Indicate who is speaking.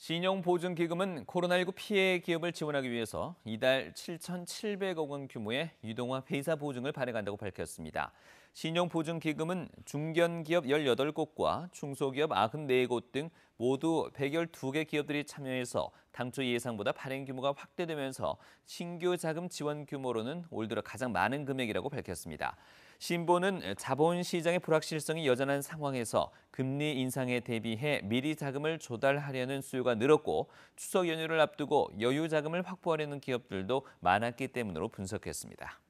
Speaker 1: 신용보증기금은 코로나19 피해 기업을 지원하기 위해서 이달 7,700억 원 규모의 유동화 회사 보증을 발행한다고 밝혔습니다. 신용보증기금은 중견기업 18곳과 중소기업 94곳 등 모두 112개 기업들이 참여해서 당초 예상보다 발행 규모가 확대되면서 신규 자금 지원 규모로는 올 들어 가장 많은 금액이라고 밝혔습니다. 신보는 자본 시장의 불확실성이 여전한 상황에서 금리 인상에 대비해 미리 자금을 조달하려는 수요가 늘었고 추석 연휴를 앞두고 여유 자금을 확보하려는 기업들도 많았기 때문으로 분석했습니다.